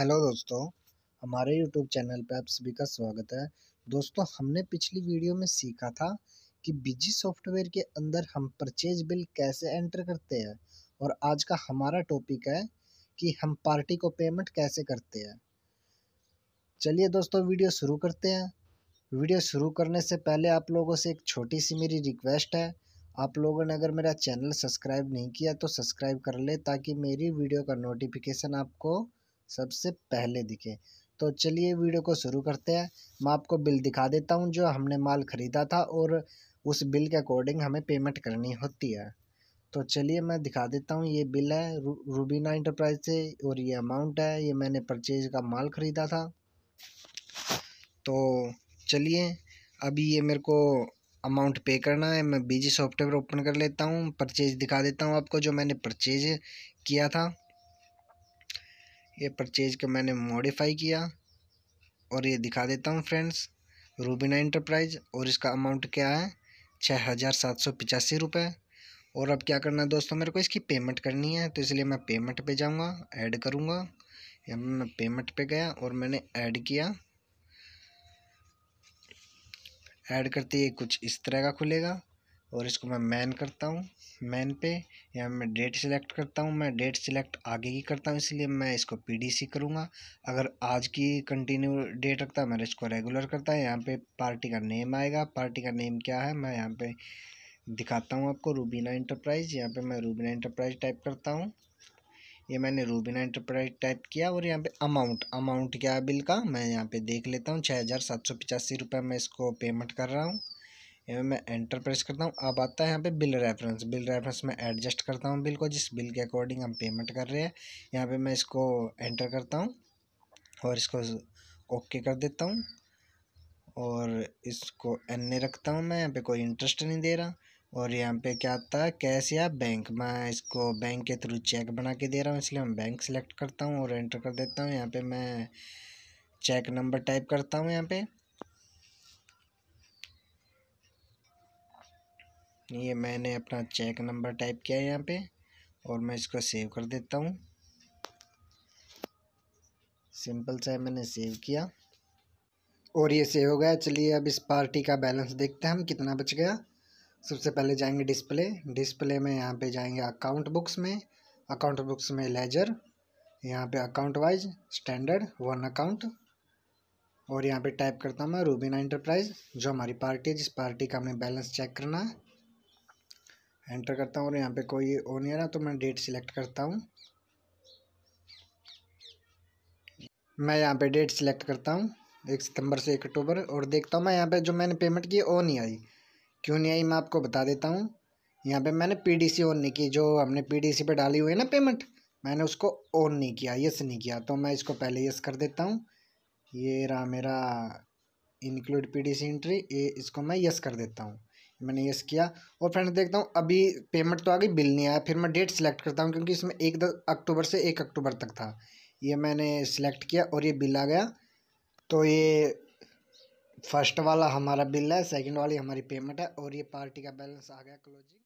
hello दोस्तों हमारे YouTube channel पर आप सभी का स्वागत है दोस्तों हमने पिछली वीडियो में सीखा था कि बिजी सॉफ्टवेयर के अंदर हम परचेज बिल कैसे एंटर करते हैं और आज का हमारा टॉपिक है कि हम पार्टी को पेमेंट कैसे करते हैं चलिए दोस्तों वीडियो शुरू करते हैं वीडियो शुरू करने से पहले आप लोगों से एक छोटी सी मेरी रिक्वेस्ट है आप लोगों ने अगर मेरा चैनल सब्सक्राइब नहीं किया तो सब्सक्राइब कर ले ताकि मेरी वीडियो का नोटिफिकेशन आपको सबसे पहले दिखे तो चलिए वीडियो को शुरू करते हैं मैं आपको बिल दिखा देता हूँ जो हमने माल ख़रीदा था और उस बिल के अकॉर्डिंग हमें पेमेंट करनी होती है तो चलिए मैं दिखा देता हूँ ये बिल है रू, रूबीना इंटरप्राइज से और ये अमाउंट है ये मैंने परचेज का माल ख़रीदा था तो चलिए अभी ये मेरे को अमाउंट पे करना है मैं बीजी सॉफ्टवेयर ओपन कर लेता हूँ परचेज दिखा देता हूँ आपको जो मैंने परचेज किया था ये परचेज को मैंने मॉडिफाई किया और ये दिखा देता हूँ फ्रेंड्स रूबीना इंटरप्राइज और इसका अमाउंट क्या है छः हज़ार सात सौ पचासी रुपये और अब क्या करना है दोस्तों मेरे को इसकी पेमेंट करनी है तो इसलिए मैं पेमेंट पे जाऊँगा ऐड करूँगा या मैं पेमेंट पे गया और मैंने ऐड किया ऐड करते ही कुछ इस तरह का खुलेगा और इसको मैं मैन करता हूँ मैन पे यहाँ मैं डेट सिलेक्ट करता हूँ मैं डेट सिलेक्ट आगे की करता हूँ इसलिए मैं इसको पीडीसी करूँगा अगर आज की कंटिन्यू डेट रखता मैं इसको रेगुलर करता है यहाँ पे पार्टी का नेम आएगा पार्टी का नेम क्या है मैं यहाँ पे दिखाता हूँ आपको रूबीना इंटरप्राइज यहाँ पे मैं रूबीना इंटरप्राइज टाइप करता हूँ ये मैंने रूबीना इंटरप्राइज टाइप किया और यहाँ पे अमाउंट अमाउंट क्या है बिल का मैं यहाँ पे देख लेता हूँ छः हज़ार सात सौ पचासी रुपये मैं इसको पेमेंट कर रहा हूँ यहाँ मैं एंटर प्रेस करता हूँ अब आता है यहाँ पे बिल रेफरेंस बिल रेफरेंस में एडजस्ट करता हूँ बिल को जिस बिल के अकॉर्डिंग हम पेमेंट कर रहे हैं यहाँ पे मैं इसको एंटर करता हूँ और इसको ओके कर देता हूँ और इसको एन रखता हूँ मैं यहाँ पे कोई इंटरेस्ट नहीं दे रहा और यहाँ पे क्या आता है कैश या बैंक मैं इसको बैंक के थ्रू चेक बना के दे रहा हूँ इसलिए मैं बैंक सेलेक्ट करता हूँ और एंटर कर देता हूँ यहाँ पे मैं चेक नंबर टाइप करता हूँ यहाँ पे ये मैंने अपना चेक नंबर टाइप किया है यहाँ पे और मैं इसको सेव कर देता हूँ सिंपल सा मैंने सेव किया और ये सेव हो गया चलिए अब इस पार्टी का बैलेंस देखते हैं हम कितना बच गया सबसे पहले जाएंगे डिस्प्ले डिस्प्ले में यहाँ पे जाएंगे अकाउंट बुक्स में अकाउंट बुक्स में लेजर यहाँ पे account wise standard one account और यहाँ पे टाइप करता हूँ मैं रूबीना इंटरप्राइज जो हमारी पार्टी है जिस पार्टी का हमें बैलेंस चेक करना है एंटर करता हूँ और यहाँ पे कोई ओ नहीं आ रहा तो मैं डेट सिलेक्ट करता हूँ मैं यहाँ पे डेट सिलेक्ट करता हूँ एक सितंबर से एक अक्टूबर और देखता हूँ मैं यहाँ पे जो मैंने पेमेंट की ओ नहीं आई क्यों नहीं आई मैं आपको बता देता हूँ यहाँ पे मैंने पी सी ऑन नहीं की जो हमने सी पर डाली हुई है ना पेमेंट मैंने उसको ऑन नहीं किया यस नहीं किया तो मैं इसको पहले यस कर देता हूँ ये रहा मेरा इंक्लूड सी एंट्री ये इसको मैं यस कर देता हूँ मैंने यस किया और फ्रेंड देखता हूँ अभी पेमेंट तो आ गई बिल नहीं आया फिर मैं डेट सेलेक्ट करता हूँ क्योंकि इसमें एक दस अक्टूबर से एक अक्टूबर तक था ये मैंने सेलेक्ट किया और ये बिल आ गया तो ये फर्स्ट वाला हमारा बिल है सेकंड वाली हमारी पेमेंट है और ये पार्टी का बैलेंस आ गया क्लोजिंग